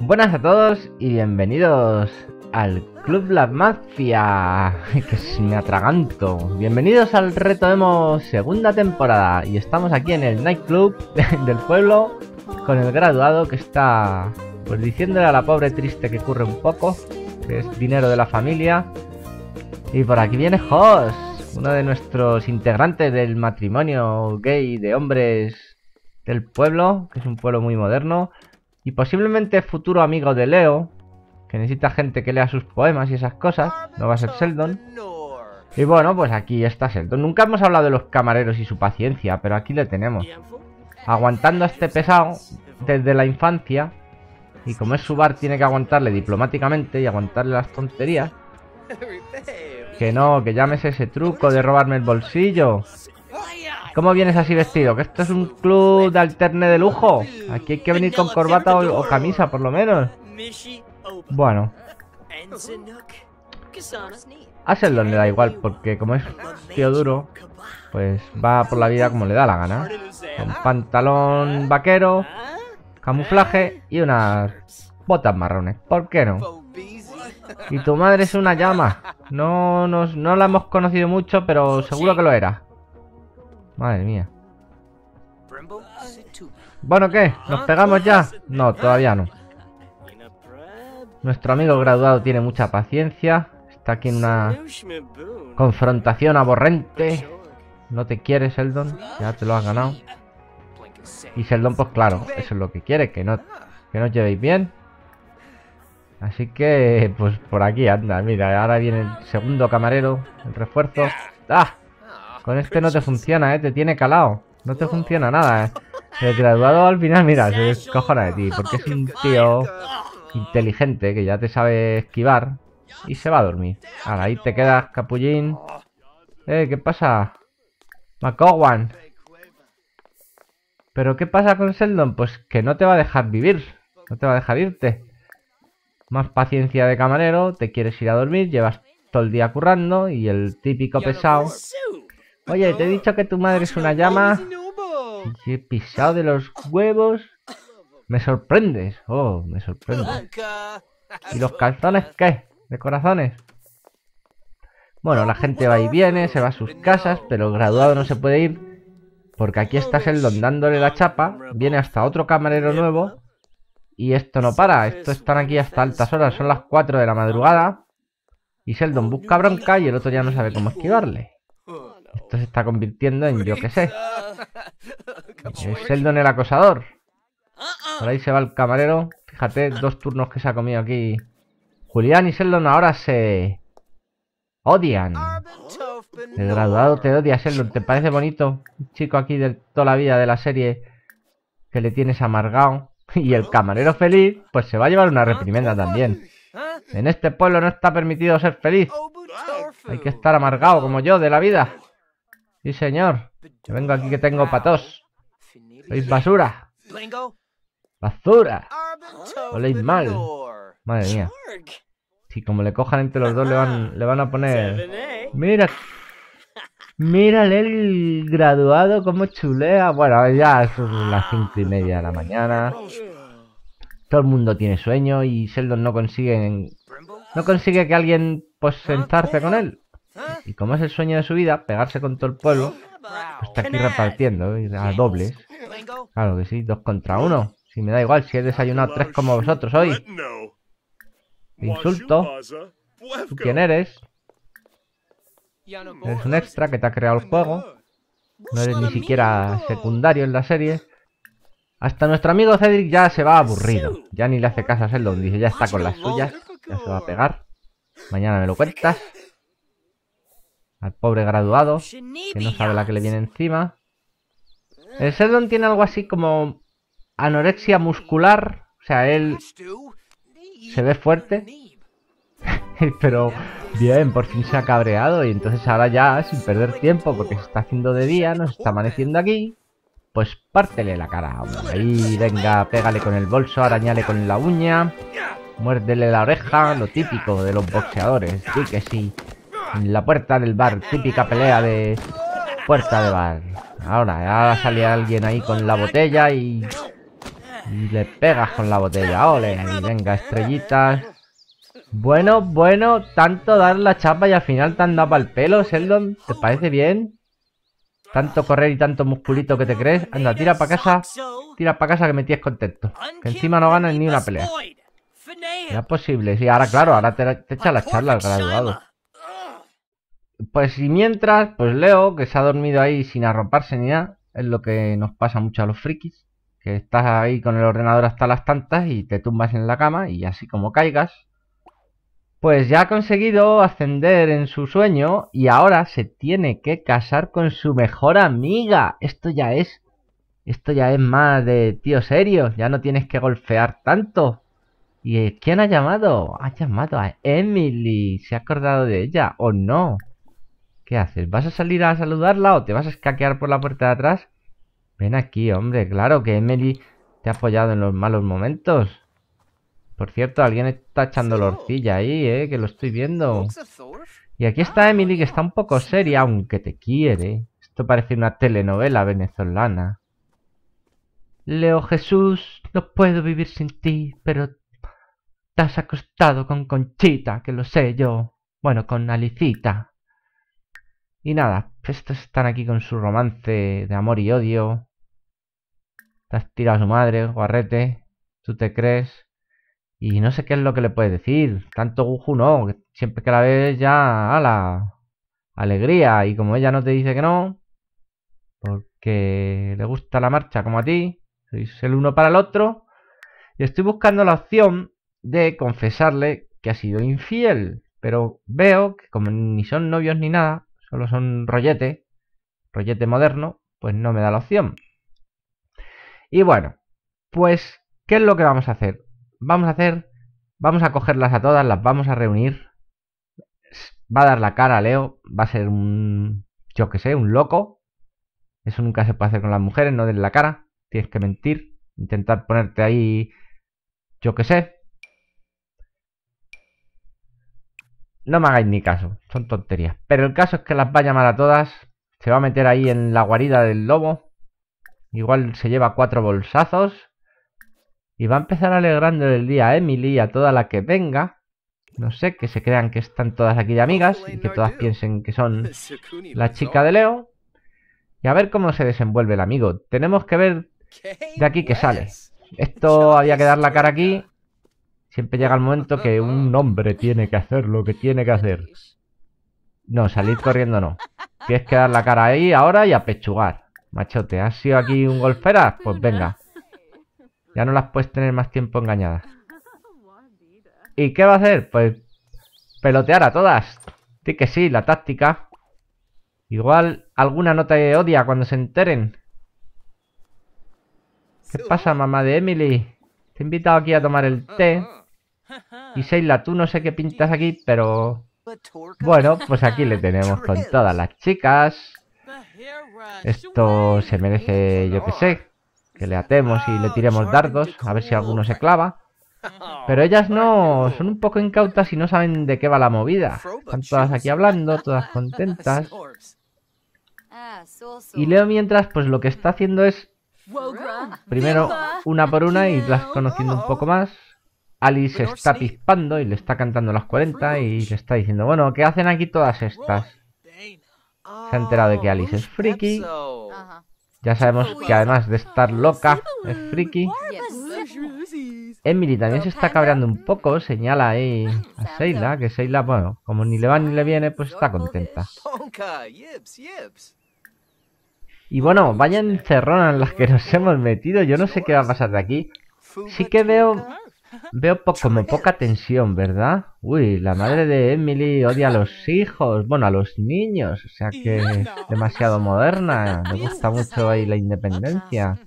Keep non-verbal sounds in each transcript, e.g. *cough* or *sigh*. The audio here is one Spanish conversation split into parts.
Buenas a todos y bienvenidos al Club La Mafia, *laughs* que se me atraganto. Bienvenidos al Reto Demo segunda temporada y estamos aquí en el nightclub *laughs* del pueblo con el graduado que está pues diciéndole a la pobre triste que ocurre un poco, que es dinero de la familia. Y por aquí viene Hoss uno de nuestros integrantes del matrimonio gay de hombres del pueblo, que es un pueblo muy moderno. Y posiblemente futuro amigo de Leo, que necesita gente que lea sus poemas y esas cosas. No va a ser Sheldon. Y bueno, pues aquí está Sheldon. Nunca hemos hablado de los camareros y su paciencia, pero aquí le tenemos. Aguantando a este pesado desde la infancia. Y como es su bar, tiene que aguantarle diplomáticamente y aguantarle las tonterías. Que no, que llames ese truco de robarme el bolsillo. ¿Cómo vienes así vestido? Que esto es un club de alterne de lujo. Aquí hay que venir con corbata o, camisa, por lo menos. Bueno. A le da igual, porque como es tío duro, pues va por la vida como le da la gana. Con pantalón vaquero, camuflaje y unas botas marrones. ¿Por qué no? Y tu madre es una llama. no, no la hemos conocido mucho, pero seguro que lo era. Madre mía. Bueno, ¿qué? ¿Nos pegamos ya? No, todavía no. Nuestro amigo graduado tiene mucha paciencia. Está aquí en una confrontación aborrente. No te quieres, Sheldon. Ya te lo has ganado. Y Sheldon, pues claro, eso es lo que quiere, que no que nos llevéis bien. Así que, pues por aquí anda. Mira, ahora viene el segundo camarero, el refuerzo. ¡Ah! Con este no te funciona, ¿eh? Te tiene calado. No te funciona nada, ¿eh? El graduado al final, mira, se descojona de ti. Porque es un tío inteligente que ya te sabe esquivar. Y se va a dormir. Ahora, ahí te quedas, capullín. Eh, ¿qué pasa? Macowan? ¿Pero qué pasa con Seldon? Pues que no te va a dejar vivir. No te va a dejar irte. Más paciencia de camarero. Te quieres ir a dormir. Llevas todo el día currando. Y el típico pesado Oye, te he dicho que tu madre es una llama. Y he pisado de los huevos. Me sorprendes. Oh, me sorprendes. ¿Y los calzones qué? ¿De corazones? Bueno, la gente va y viene, se va a sus casas, pero el graduado no se puede ir. Porque aquí está Sheldon dándole la chapa. Viene hasta otro camarero nuevo. Y esto no para. Esto están aquí hasta altas horas. Son las 4 de la madrugada. Y Sheldon busca bronca y el otro ya no sabe cómo esquivarle. Esto se está convirtiendo en yo que sé. *laughs* Es el el acosador. Ah, ah. Por ahí se va el camarero. Fíjate, dos turnos que se ha comido aquí. Julián y Sheldon ahora se odian. El graduado te odia, Sheldon. ¿Te parece bonito? Un chico aquí de toda la vida de la serie que le tienes amargado. *laughs* Y el camarero feliz, pues se va a llevar una ah, reprimenda también. En este pueblo no está permitido ser feliz. Oh, Hay que estar amargado como yo de la vida. Sí, señor. Yo vengo aquí que tengo patos. Sois basura. Basura. Oléis mal. Madre mía. Si como le cojan entre los dos le van, le van a poner... Mira. Mira el graduado como chulea. Bueno, ya son las cinco y media de la mañana. Todo el mundo tiene sueño y Sheldon no consigue... No consigue que alguien pues sentarse con él. ¿Ah? Y como es el sueño de su vida, pegarse con todo el pueblo, pues está aquí repartiendo, a dobles. Claro que sí, dos contra uno. Si me da igual, si he desayunado tres como vosotros hoy. insulto. quién eres? Eres un extra que te ha creado el juego. No eres ni siquiera secundario en la serie. Hasta nuestro amigo Cedric ya se va aburrido. Ya ni le hace caso a donde Dice, ya está con las suyas. Ya se va a pegar. Mañana me lo cuentas. Al pobre graduado, que no sabe la que le viene encima. El Seldon tiene algo así como anorexia muscular. O sea, él se ve fuerte. *laughs* Pero bien, por fin se ha cabreado y entonces ahora ya, sin perder tiempo, porque se está haciendo de día, nos está amaneciendo aquí, pues pártele la cara. Ahí, venga, pégale con el bolso, arañale con la uña, muérdele la oreja, lo típico de los boxeadores. Sí que sí. En la puerta del bar, típica pelea de puerta de bar. Ahora, ya sale alguien ahí con la botella y, le pegas con la botella. Ole, venga, estrellitas. Bueno, bueno, tanto dar la chapa y al final te han dado el pelo, Sheldon. ¿Te parece bien? Tanto correr y tanto musculito que te crees. Anda, tira para casa. Tira para casa que me tienes contento. Que encima no ganas ni una pelea. No es posible. Sí, ahora claro, ahora te, te echa la charla al graduado. Pues y mientras, pues Leo, que se ha dormido ahí sin arroparse ni nada, es lo que nos pasa mucho a los frikis, que estás ahí con el ordenador hasta las tantas y te tumbas en la cama y así como caigas, pues ya ha conseguido ascender en su sueño y ahora se tiene que casar con su mejor amiga. Esto ya es, esto ya es más de tío serio, ya no tienes que golfear tanto. ¿Y quién ha llamado? Ha llamado a Emily. ¿Se ha acordado de ella o no? ¿Qué haces? ¿Vas a salir a saludarla o te vas a escaquear por la puerta de atrás? Ven aquí, hombre. Claro que Emily te ha apoyado en los malos momentos. Por cierto, alguien está echando horcilla ahí, ¿eh? Que lo estoy viendo. Y aquí está ah, Emily, que está un poco seria, aunque te quiere. Esto parece una telenovela venezolana. Leo Jesús, no puedo vivir sin ti, pero te has acostado con Conchita, que lo sé yo. Bueno, con Alicita. Y nada, estos están aquí con su romance de amor y odio. Te has tirado a su madre, guarrete. Tú te crees. Y no sé qué es lo que le puedes decir. Tanto Guju no. siempre que la ves ya... a la Alegría. Y como ella no te dice que no... Porque le gusta la marcha como a ti. Sois el uno para el otro. Y estoy buscando la opción de confesarle que ha sido infiel. Pero veo que como ni son novios ni nada, solo son rollete, rollete moderno, pues no me da la opción. Y bueno, pues, ¿qué es lo que vamos a hacer? Vamos a hacer, vamos a cogerlas a todas, las vamos a reunir. Va a dar la cara Leo, va a ser un, yo que sé, un loco. Eso nunca se puede hacer con las mujeres, no den la cara. Tienes que mentir, intentar ponerte ahí, yo que sé, No me hagáis ni caso, son tonterías. Pero el caso es que las va a llamar a todas. Se va a meter ahí en la guarida del lobo. Igual se lleva cuatro bolsazos. Y va a empezar alegrando el día a Emily y a toda la que venga. No sé, que se crean que están todas aquí de amigas y que todas piensen que son la chica de Leo. Y a ver cómo se desenvuelve el amigo. Tenemos que ver de aquí que sale. Esto había que dar la cara aquí. Siempre llega el momento que un hombre tiene que hacer lo que tiene que hacer. No, salir corriendo no. Tienes que dar la cara ahí ahora y apechugar. Machote, ¿has sido aquí un golfera? Pues venga. Ya no las puedes tener más tiempo engañadas. ¿Y qué va a hacer? Pues pelotear a todas. Sí que sí, la táctica. Igual alguna nota de odia cuando se enteren. ¿Qué pasa, mamá de Emily? Te he invitado aquí a tomar el té. Y Sheila, tú no sé qué pintas aquí, pero... Bueno, pues aquí le tenemos con todas las chicas. Esto se merece, yo que sé, que le atemos y le tiremos dardos, a ver si alguno se clava. Pero ellas no, son un poco incautas y no saben de qué va la movida. Están todas aquí hablando, todas contentas. Y Leo mientras, pues lo que está haciendo es... Primero una por una y las conociendo un poco más. Alice está pispando y le está cantando las 40 y se está diciendo, bueno, ¿qué hacen aquí todas estas? Se ha enterado de que oh, Alice es friki. Ya sabemos pues. que además de estar loca, pues. es friki. Emily también se está cabreando un poco, señala ahí *laughs* a Sheila, que Seila bueno, como ni le va ni le viene, pues está contenta. Y bueno, vayan encerrona en las que nos hemos metido, yo no sé qué va a pasar de aquí. Sí que veo Veo como poca tensión, ¿verdad? Uy, la madre de Emily odia a los hijos, bueno, a los niños, o sea que es demasiado moderna, Me gusta mucho ahí la independencia.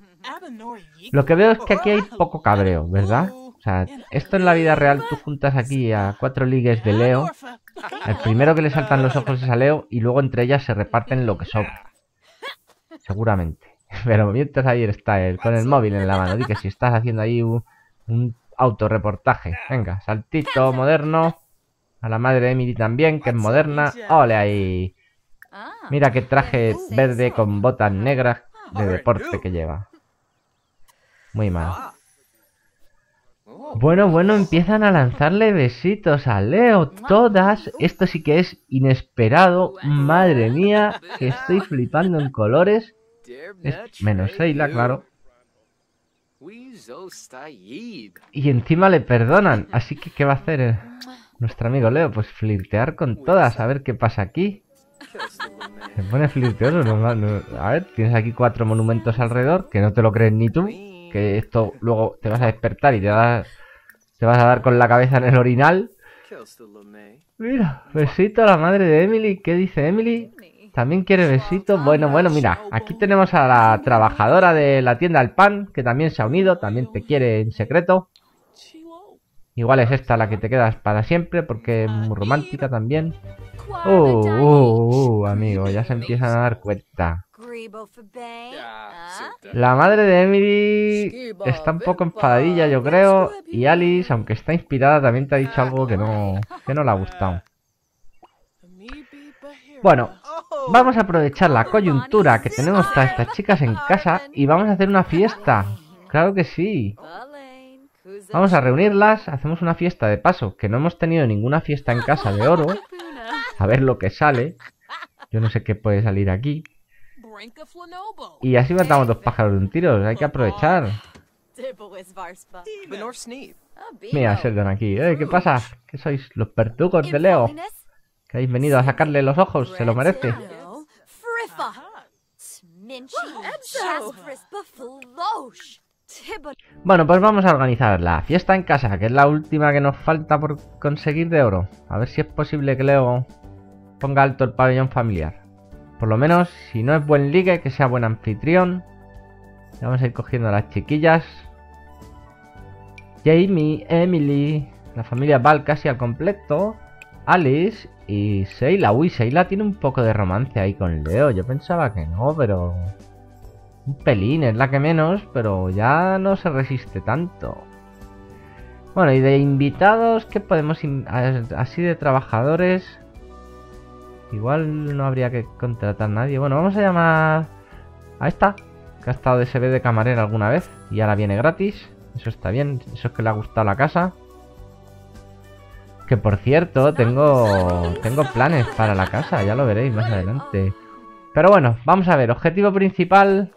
Lo que veo es que aquí hay oh. poco cabreo, ¿verdad? Oh, o sea, esto en la vida real tú juntas aquí a cuatro ligues de Leo, el primero que le saltan los ojos es a Leo y luego entre ellas se reparten lo que sobra. Seguramente. *laughs* Pero mientras ahí está él con el móvil en la mano, di que si estás haciendo ahí un Autoreportaje. Venga, saltito moderno. A la madre de Emily también, que es moderna. ¡Ole ahí! Ah, Mira qué traje verde con botas negras ah, de ah, deporte que lleva. Muy mal. Oh. Bueno, bueno, empiezan a lanzarle besitos a Leo. Todas. Esto sí que es inesperado. Madre mía, que estoy flipando en colores. menos Seila, claro. Y encima le perdonan. Así que, ¿qué va a hacer eh? nuestro amigo Leo? Pues flirtear con pues todas, a ver qué pasa aquí. *laughs* Se pone flirteoso. No, A ver, tienes aquí cuatro monumentos alrededor, que no te lo crees ni tú. Que esto luego te vas a despertar y te, vas, te vas a dar con la cabeza en el orinal. Mira, besito a la madre de Emily. ¿Qué dice Emily? También quiere besitos. Bueno, bueno, mira, aquí tenemos a la trabajadora de la tienda del Pan, que también se ha unido, también te quiere en secreto. Igual es esta la que te quedas para siempre, porque es muy romántica también. Oh, uh, oh, uh, uh, amigo, ya se empiezan a dar cuenta. La madre de Emily está un poco enfadadilla, yo creo. Y Alice, aunque está inspirada, también te ha dicho algo que no, que no le ha gustado. Bueno, Vamos a aprovechar la coyuntura que tenemos para estas chicas en casa y vamos a hacer una fiesta. Claro que sí. Vamos a reunirlas, hacemos una fiesta de paso, que no hemos tenido ninguna fiesta en casa de oro. A ver lo que sale. Yo no sé qué puede salir aquí. Y así matamos dos pájaros de un tiro, hay que aprovechar. Mira, Sheldon aquí. ¿Eh? ¿Qué pasa? ¿Qué sois los pertugos de Leo? Que habéis venido a sacarle los ojos, se lo merece. Oh, bueno, pues vamos a organizar la fiesta en casa, que es la última que nos falta por conseguir de oro. A ver si es posible que Leo ponga alto el pabellón familiar. Por lo menos, si no es buen ligue, que sea buen anfitrión. Vamos a ir cogiendo a las chiquillas. Jamie, Emily, la familia Val casi al completo. Alice y Seila, uy, Seila tiene un poco de romance ahí con Leo. Yo pensaba que no, pero... Un pelín, es la que menos, pero ya no se resiste tanto. Bueno, y de invitados, ¿qué podemos... Así de trabajadores... Igual no habría que contratar a nadie. Bueno, vamos a llamar a esta, que ha estado de CB de camarera alguna vez y ahora viene gratis. Eso está bien, eso es que le ha gustado la casa. Que por cierto, tengo, tengo planes para la casa, ya lo veréis más adelante. Pero bueno, vamos a ver, objetivo principal...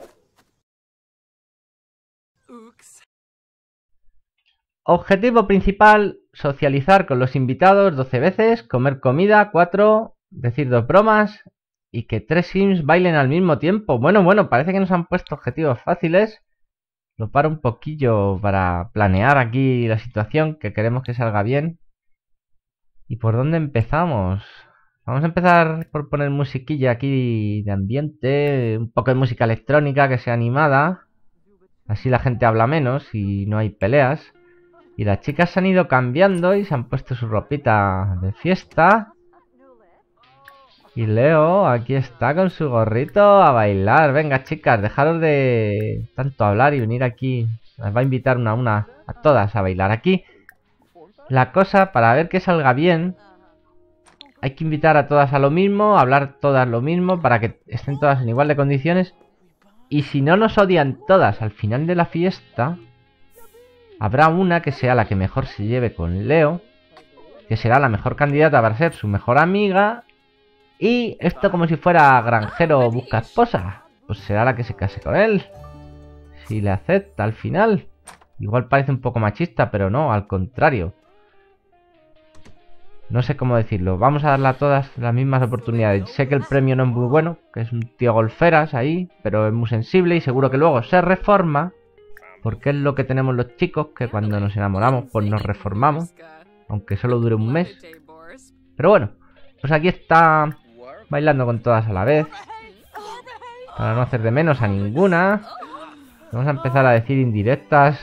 Objetivo principal, socializar con los invitados 12 veces, comer comida 4, decir dos bromas y que tres sims bailen al mismo tiempo. Bueno, bueno, parece que nos han puesto objetivos fáciles. Lo paro un poquillo para planear aquí la situación, que queremos que salga bien. ¿Y por dónde empezamos? Vamos a empezar por poner musiquilla aquí de ambiente, un poco de música electrónica que sea animada. Así la gente habla menos y no hay peleas. Y las chicas se han ido cambiando y se han puesto su ropita de fiesta. Y Leo aquí está con su gorrito a bailar. Venga chicas, dejaros de tanto hablar y venir aquí. Las va a invitar una a una a todas a bailar aquí. La cosa, para ver que salga bien, hay que invitar a todas a lo mismo, hablar todas lo mismo, para que estén todas en igual de condiciones. Y si no nos odian todas al final de la fiesta, habrá una que sea la que mejor se lleve con Leo, que será la mejor candidata para ser su mejor amiga. Y esto como si fuera granjero busca esposa, pues será la que se case con él. Si le acepta al final. Igual parece un poco machista, pero no, al contrario no sé cómo decirlo, vamos a darle a todas las mismas oportunidades. Sé que el premio no es muy bueno, que es un tío golferas ahí, pero es muy sensible y seguro que luego se reforma, porque es lo que tenemos los chicos, que cuando nos enamoramos pues nos reformamos, aunque solo dure un mes. Pero bueno, pues aquí está bailando con todas a la vez, para no hacer de menos a ninguna. Vamos a empezar a decir indirectas.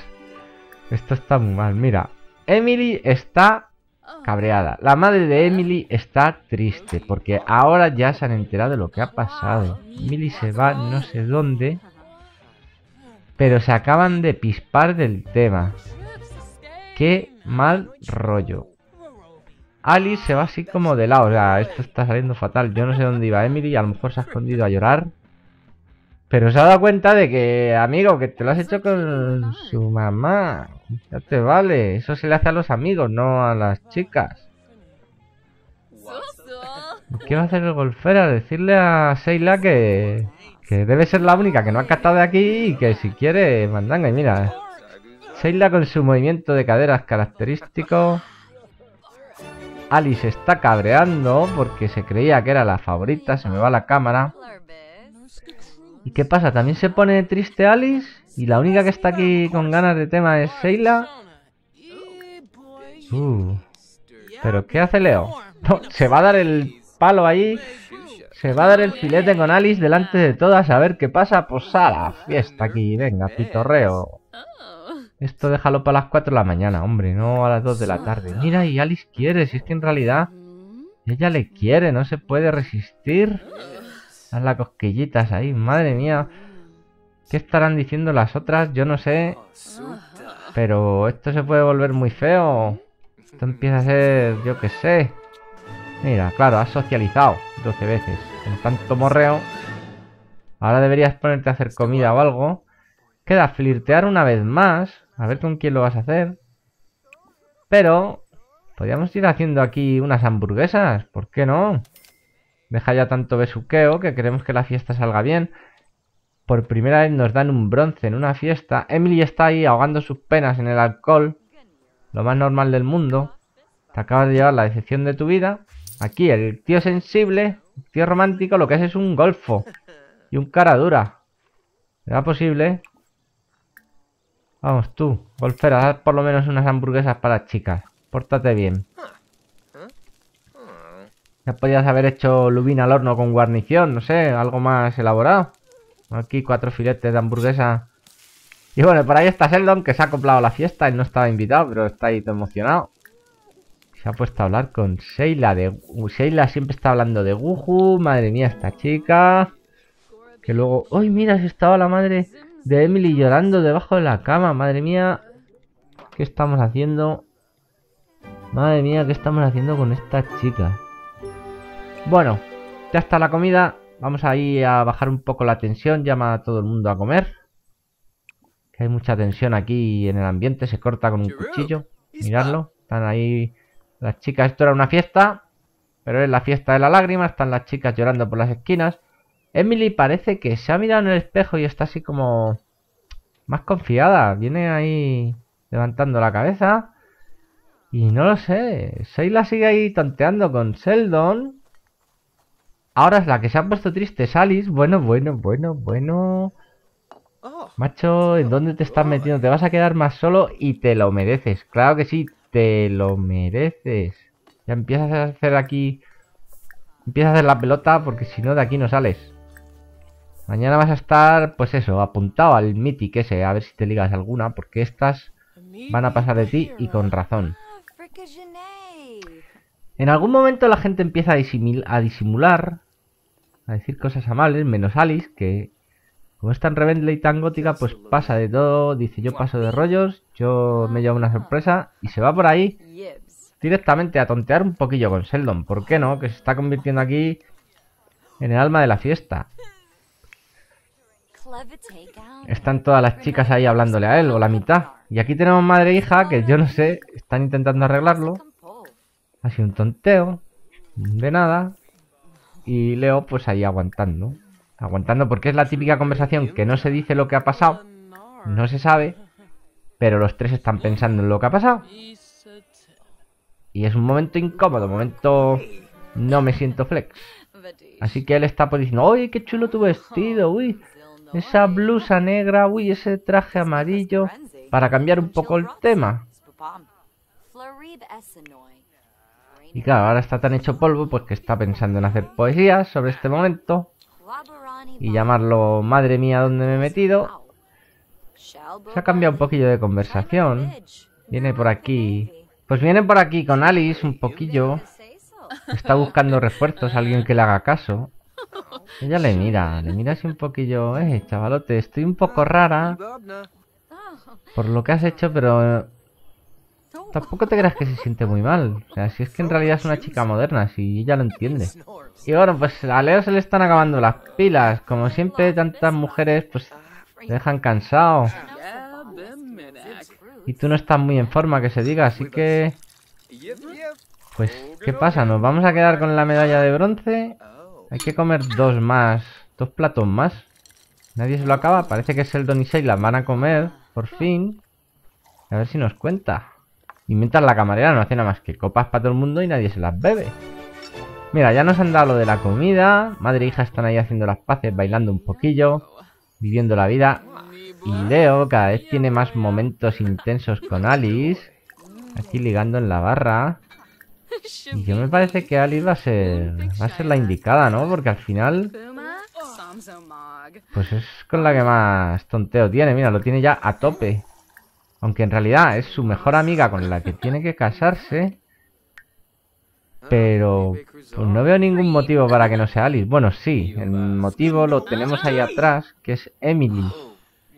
Esto está muy mal, mira. Emily está Oh, cabreada. La madre de Emily está triste porque ahora ya se han enterado de lo que ha pasado. Emily se va no sé dónde, pero se acaban de pispar del tema. Qué mal rollo. Alice se va así como de lado, o sea, esto está saliendo fatal. Yo no sé dónde iba Emily, a lo mejor se ha escondido a llorar. Pero se ha dado cuenta de que, amigo, que te lo has hecho con su mamá. Ya te vale. Eso se le hace a los amigos, no a las chicas. ¿Qué va a hacer el golfera? Decirle a Seila que, que debe ser la única que no ha captado de aquí y que si quiere, mandanga. Y mira, Seila con su movimiento de caderas característico. Alice está cabreando porque se creía que era la favorita. Se me va la cámara. ¿Y qué pasa? También se pone triste Alice y la única que está aquí con ganas de tema es Sheila. ¿Pero qué hace Leo? se va a dar el palo ahí. Se va a dar el filete con Alice delante de todas a ver qué pasa. Pues a la fiesta aquí, venga, pitorreo. Esto déjalo para las 4 de la mañana, hombre, no a las 2 de la tarde. Mira, y Alice quiere, si es que en realidad ella le quiere, no se puede resistir las cosquillitas ahí, madre mía. ¿Qué estarán diciendo las otras? Yo no sé. Pero esto se puede volver muy feo. Esto empieza a ser, yo qué sé. Mira, claro, has socializado 12 veces. En tanto morreo. Ahora deberías ponerte a hacer comida o algo. Queda flirtear una vez más. A ver con quién lo vas a hacer. Pero... Podríamos ir haciendo aquí unas hamburguesas. ¿Por qué no? Deja ya tanto besuqueo que queremos que la fiesta salga bien. Por primera vez nos dan un bronce en una fiesta. Emily está ahí ahogando sus penas en el alcohol. Lo más normal del mundo. Te acabas de llevar la decepción de tu vida. Aquí el tío sensible, el tío romántico, lo que es es un golfo. Y un cara dura. ¿Será posible? Vamos tú, golfera, haz por lo menos unas hamburguesas para las chicas. Pórtate bien. Ya podías haber hecho lubina al horno con guarnición, no sé, algo más elaborado. Aquí cuatro filetes de hamburguesa. Y bueno, por ahí está Sheldon, que se ha acoplado a la fiesta. Él no estaba invitado, pero está ahí emocionado. Se ha puesto a hablar con Sheila. De... Sheila siempre está hablando de Guju. Madre mía, esta chica. Que luego... ¡Uy, mira! Si estaba la madre de Emily llorando debajo de la cama. Madre mía. ¿Qué estamos haciendo? Madre mía, ¿qué estamos haciendo con esta chica? Bueno, ya está la comida. Vamos ahí a bajar un poco la tensión. Llama a todo el mundo a comer. Que hay mucha tensión aquí en el ambiente. Se corta con un cuchillo. Miradlo. Están ahí las chicas. Esto era una fiesta. Pero es la fiesta de la lágrima. Están las chicas llorando por las esquinas. Emily parece que se ha mirado en el espejo y está así como... Más confiada. Viene ahí levantando la cabeza. Y no lo sé. la sigue ahí tonteando con Sheldon. Ahora es la que se ha puesto triste, Salis. Bueno, bueno, bueno, bueno. Oh, Macho, ¿en oh, dónde te estás oh. metiendo? Te vas a quedar más solo y te lo mereces. Claro que sí, te lo mereces. Ya empiezas a hacer aquí... Empiezas a hacer la pelota porque si no de aquí no sales. Mañana vas a estar, pues eso, apuntado al Mythic ese. A ver si te ligas alguna porque estas van a pasar de ti y con razón. Ah, en algún momento la gente empieza a, disimular, a decir cosas amables, menos Alice, que como es tan rebelde y tan gótica, pues pasa de todo, dice yo paso de rollos, yo me llevo una sorpresa y se va por ahí directamente a tontear un poquillo con Seldon. ¿Por qué no? Que se está convirtiendo aquí en el alma de la fiesta. Están todas las chicas ahí hablándole a él, o la mitad. Y aquí tenemos madre e hija, que yo no sé, están intentando arreglarlo sido un tonteo. De nada. Y Leo pues ahí aguantando. Aguantando porque es la típica conversación que no se dice lo que ha pasado. No se sabe. Pero los tres están pensando en lo que ha pasado. Y es un momento incómodo, Un momento... No me siento flex. Así que él está por pues, diciendo, uy, qué chulo tu vestido, uy, esa blusa negra, uy, ese traje amarillo, para cambiar un poco el tema. Y claro, ahora está tan hecho polvo pues que está pensando en hacer poesías sobre este momento y llamarlo Madre mía, ¿dónde me he metido? Se ha cambiado un poquillo de conversación. Viene por aquí. Pues viene por aquí con Alice un poquillo. Está buscando refuerzos, alguien que le haga caso. Ella le mira, le mira así un poquillo. Eh, chavalote, estoy un poco rara por lo que has hecho, pero tampoco te creas que se siente muy mal. O sea, si es que en realidad es una chica moderna, si ella lo entiende. Y bueno, pues a Leo se le están acabando las pilas. Como siempre, tantas mujeres, pues te dejan cansado. Y tú no estás muy en forma, que se diga, así que... Pues, ¿qué pasa? ¿Nos vamos a quedar con la medalla de bronce? Hay que comer dos más, dos platos más. Nadie se lo acaba, parece que es el y Sheila van a comer, por fin. A ver si nos cuenta. Y la camarera no hace nada más que copas para todo el mundo y nadie se las bebe. Mira, ya nos han dado lo de la comida. Madre e hija están ahí haciendo las paces, bailando un poquillo, viviendo la vida. Y Leo cada vez tiene más momentos intensos con Alice. Aquí ligando en la barra. Y yo me parece que Alice va a ser, va a ser la indicada, ¿no? Porque al final... Pues es con la que más tonteo tiene. Mira, lo tiene ya a tope. Aunque en realidad es su mejor amiga con la que tiene que casarse. Pero pues no veo ningún motivo para que no sea Alice. Bueno, sí, el motivo lo tenemos ahí atrás, que es Emily.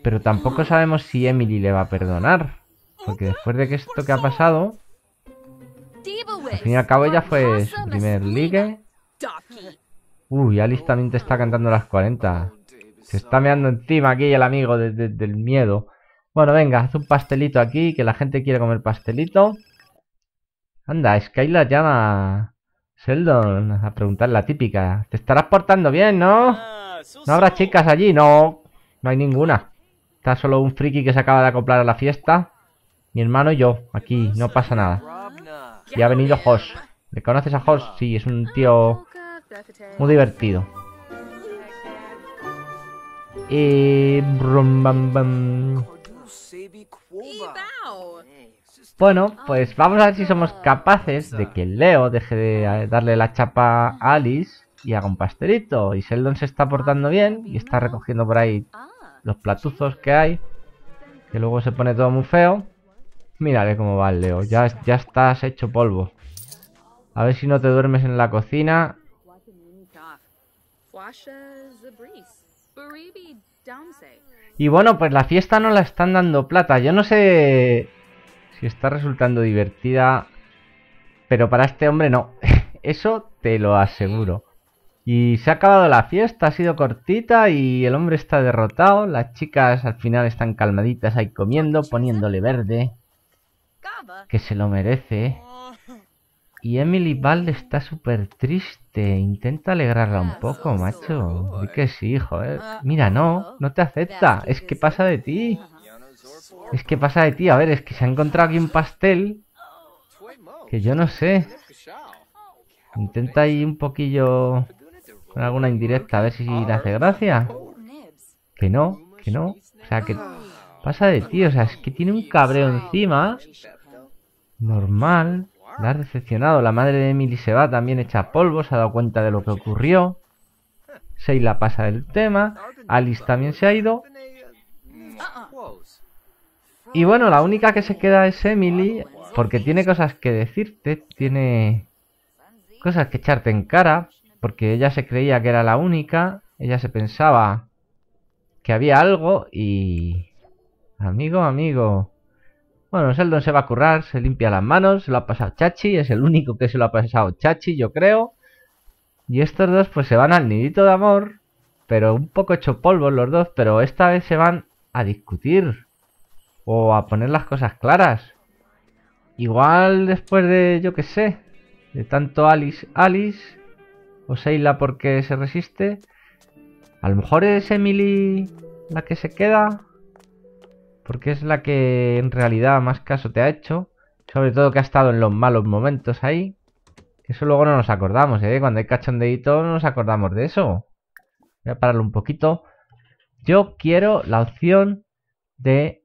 Pero tampoco sabemos si Emily le va a perdonar. Porque después de que esto que ha pasado, al fin y al cabo ella fue primer ligue. Uy, Alice también te está cantando las 40. Se está meando encima aquí el amigo del miedo. Bueno, venga, haz un pastelito aquí, que la gente quiere comer pastelito. Anda, Skyla llama Sheldon a preguntar la típica. Te estarás portando bien, ¿no? ¿No habrá chicas allí? No, no hay ninguna. Está solo un friki que se acaba de acoplar a la fiesta. Mi hermano y yo, aquí, no pasa nada. Y ha venido Josh. ¿Le conoces a Josh? Sí, es un tío muy divertido. Y... Bueno, pues oh, vamos a ver si somos capaces de que Leo deje de darle la chapa a Alice y haga un pastelito. Y Sheldon se está portando ah, bien y está recogiendo por ahí ah, los platuzos que hay. Que luego se pone todo muy feo. Mírale cómo va el Leo, ya, ya estás hecho polvo. A ver si no te duermes en la cocina. Y bueno, pues la fiesta no la están dando plata. Yo no sé si está resultando divertida, pero para este hombre no. *laughs* Eso te lo aseguro. Y se ha acabado la fiesta, ha sido cortita y el hombre está derrotado. Las chicas al final están calmaditas ahí comiendo, poniéndole verde. Que se lo merece. Y Emily Bald está súper triste. Intenta alegrarla un poco, macho. y que sí, joder. Mira, no, no te acepta. Es que pasa de ti. Es que pasa de ti. A ver, es que se ha encontrado aquí un pastel. Que yo no sé. Intenta ahí un poquillo con alguna indirecta, a ver si le hace gracia. Que no, que no. O sea, que pasa de ti. O sea, es que tiene un cabreo encima. Normal. La ha decepcionado. La madre de Emily se va también hecha polvo, se ha dado cuenta de lo que ocurrió. la pasa del tema. Alice también se ha ido. Y bueno, la única que se queda es Emily, porque tiene cosas que decirte, tiene cosas que echarte en cara, porque ella se creía que era la única, ella se pensaba que había algo y... Amigo, amigo, bueno, Seldon se va a currar, se limpia las manos, se lo ha pasado Chachi, es el único que se lo ha pasado Chachi, yo creo. Y estos dos pues se van al nidito de amor, pero un poco hecho polvo los dos, pero esta vez se van a discutir o a poner las cosas claras. Igual después de, yo qué sé, de tanto Alice, Alice, o Seila porque se resiste, a lo mejor es Emily la que se queda, porque es la que en realidad más caso te ha hecho, sobre todo que ha estado en los malos momentos ahí. Eso luego no nos acordamos, ¿eh? Cuando hay cachondeito no nos acordamos de eso. Voy a pararlo un poquito. Yo quiero la opción de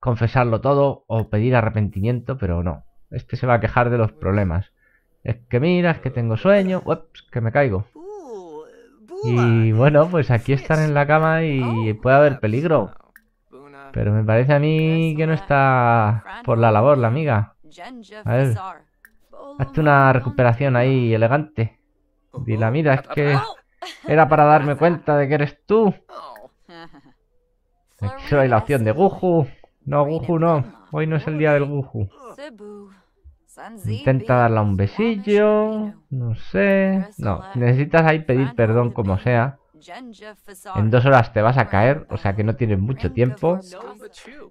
confesarlo todo o pedir arrepentimiento, pero no. Este se va a quejar de los problemas. Es que mira, es que tengo sueño, ups, que me caigo. Y bueno, pues aquí están en la cama y puede haber peligro. Pero me parece a mí que no está por la labor la amiga. A ver. Hazte una recuperación ahí elegante. Dila, mira, es que oh. era para darme *laughs* cuenta de que eres tú. Aquí solo hay la opción de Guju. No, Guju no. Hoy no es el día del Guju. Intenta darle un besillo. No sé. No, necesitas ahí pedir perdón como sea. En dos horas te vas a caer, o sea que no tienes mucho tiempo.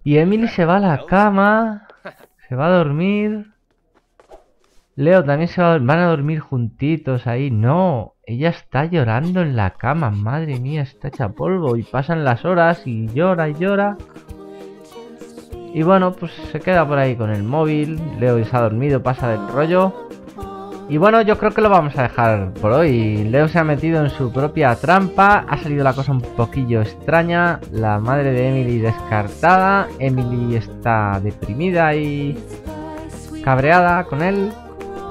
Y Emily se va a la cama, se va a dormir. Leo también se va a, van a dormir juntitos ahí. No, ella está llorando en la cama, madre mía, está hecha polvo. Y pasan las horas y llora y llora. Y bueno, pues se queda por ahí con el móvil. Leo se ha dormido, pasa del rollo. Y bueno, yo creo que lo vamos a dejar por hoy. Leo se ha metido en su propia trampa. Ha salido la cosa un poquillo extraña. La madre de Emily descartada. Emily está deprimida y cabreada con él.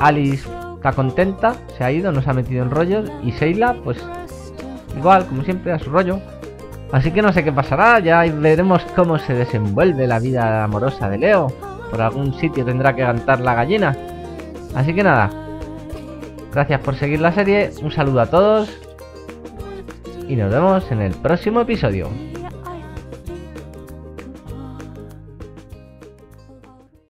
Alice está contenta. Se ha ido, no se ha metido en rollos. Y Sheila, pues igual, como siempre, a su rollo. Así que no sé qué pasará. Ya veremos cómo se desenvuelve la vida amorosa de Leo. Por algún sitio tendrá que cantar la gallina. Así que nada, Gracias por seguir la serie, un saludo a todos y nos vemos en el próximo episodio.